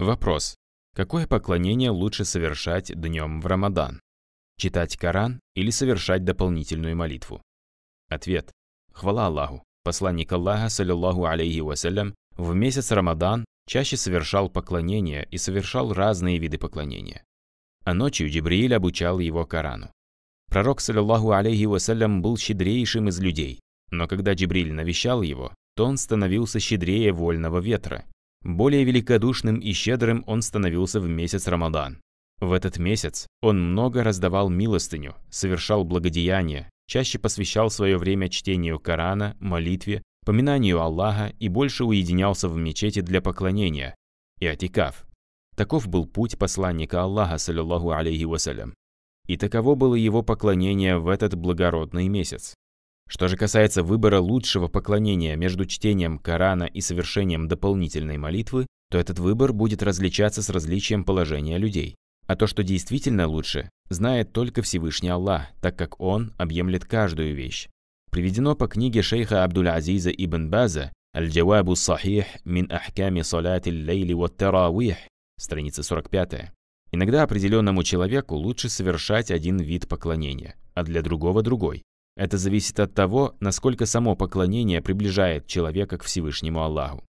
Вопрос. Какое поклонение лучше совершать днем в Рамадан? Читать Коран или совершать дополнительную молитву? Ответ. Хвала Аллаху. Посланник Аллаха, саллиллаху алейхи вассалям, в месяц Рамадан чаще совершал поклонение и совершал разные виды поклонения. А ночью Джибрииль обучал его Корану. Пророк, саллиллаху алейхи вассалям, был щедрейшим из людей, но когда Джибриль навещал его, то он становился щедрее вольного ветра более великодушным и щедрым он становился в месяц Рамадан. В этот месяц он много раздавал милостыню, совершал благодеяния, чаще посвящал свое время чтению Корана, молитве, поминанию Аллаха и больше уединялся в мечети для поклонения и атикав. Таков был путь посланника Аллаха, саллиллаху алейхи вассалям. И таково было его поклонение в этот благородный месяц. Что же касается выбора лучшего поклонения между чтением Корана и совершением дополнительной молитвы, то этот выбор будет различаться с различием положения людей. А то, что действительно лучше, знает только Всевышний Аллах, так как Он объемлет каждую вещь. Приведено по книге шейха абдул азиза ибн База «Аль-Джавабу Сахих мин Ахками Салати Лейли вот Тарауих» страница 45. Иногда определенному человеку лучше совершать один вид поклонения, а для другого – другой. Это зависит от того, насколько само поклонение приближает человека к Всевышнему Аллаху.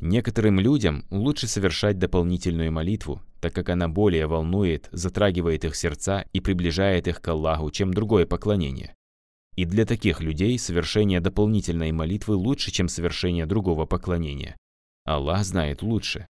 Некоторым людям лучше совершать дополнительную молитву, так как она более волнует, затрагивает их сердца и приближает их к Аллаху, чем другое поклонение. И для таких людей совершение дополнительной молитвы лучше, чем совершение другого поклонения. Аллах знает лучше.